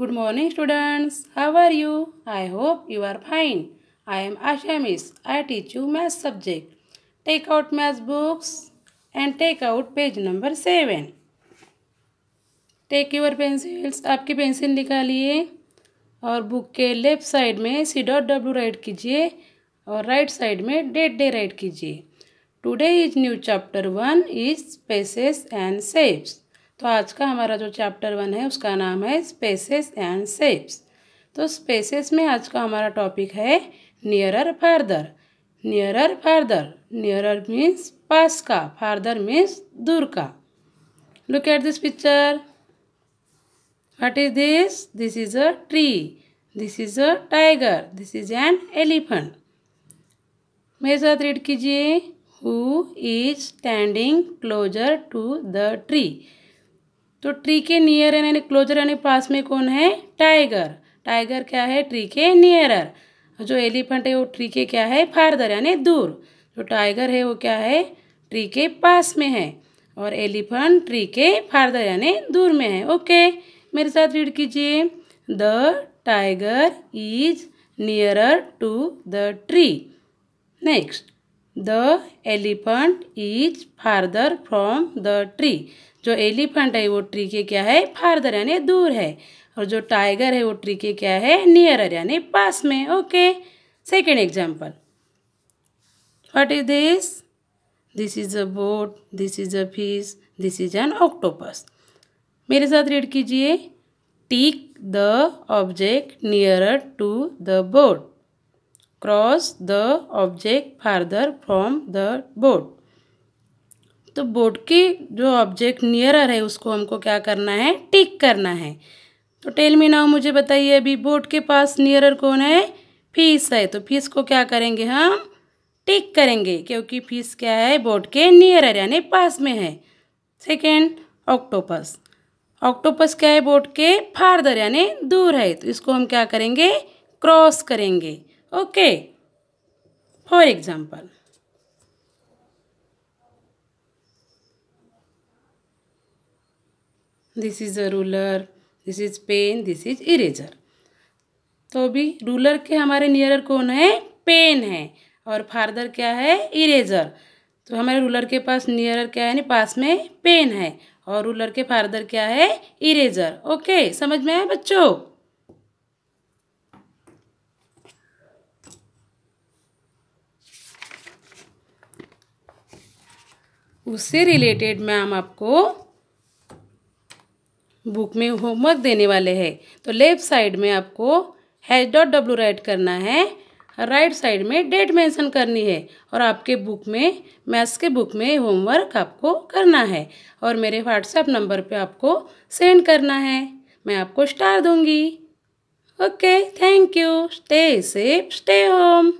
Good morning students. How are you? I hope you are fine. I am Asha Miss. I teach you math subject. Take out math books and take out page number 7. Take your pencils. आपकी pencil निकालिए और book के left side में C dot W write कीजिए और right side में date day write कीजिए today is new chapter one is spaces and shapes तो आज का हमारा जो चैप्टर वन है उसका नाम है स्पेसेस एंड सेप्स तो स्पेसेस में आज का हमारा टॉपिक है nearer farther nearer farther nearer means पास का फार्दर मीन्स दूर का look at this picture what is this this is a tree this is a tiger this is an elephant मेरे साथ रीड कीजिए who is standing closer to the tree तो tree के near यानी closer यानी पास में कौन है टाइगर टाइगर क्या है ट्री के नियरर जो एलिफेंट है वो ट्री के क्या है फारदर यानी दूर जो टाइगर है वो क्या है ट्री के पास में है और एलिफेंट ट्री के फारदर यानी दूर में है ओके मेरे साथ रीड कीजिए the tiger is nearer to the tree next the elephant is farther from the tree जो एलिफेंट है वो ट्री के क्या है फार्दर यानी दूर है और जो टाइगर है वो ट्री के क्या है नियरर यानी पास में okay second example what is this this is a boat this is a fish this is an octopus मेरे साथ रीड कीजिए tick the object nearer to the boat cross the object farther from the boat तो board के जो object nearer है उसको हमको क्या करना है टिक करना है तो टेल मी नाउ मुझे बताइए अभी बोर्ड के पास नियरर कौन है फीस है तो फीस को क्या करेंगे हम टिक करेंगे क्योंकि फीस क्या है बोर्ड के नियरर यानी पास में है सेकेंड ऑक्टोपस ऑक्टोपस क्या है बोट के फार्दर यानी दूर है तो इसको हम क्या करेंगे क्रॉस करेंगे okay for example this is a ruler this is pen this is eraser तो अभी रूलर के हमारे नियरर कौन है पेन है और फार्दर क्या है इरेजर तो हमारे रूलर के पास नियरर क्या है पास में पेन है और रूलर के फार्दर क्या है इरेजर ओके समझ में आया बच्चों उससे रिलेटेड मैम आपको बुक में होमवर्क देने वाले हैं तो लेफ्ट साइड में आपको हैच डॉट डब्ल्यू राइट करना है राइट साइड में डेट मेंशन करनी है और आपके बुक में मैथ्स के बुक में होमवर्क आपको करना है और मेरे व्हाट्सएप नंबर पे आपको सेंड करना है मैं आपको स्टार दूंगी okay thank you stay safe stay home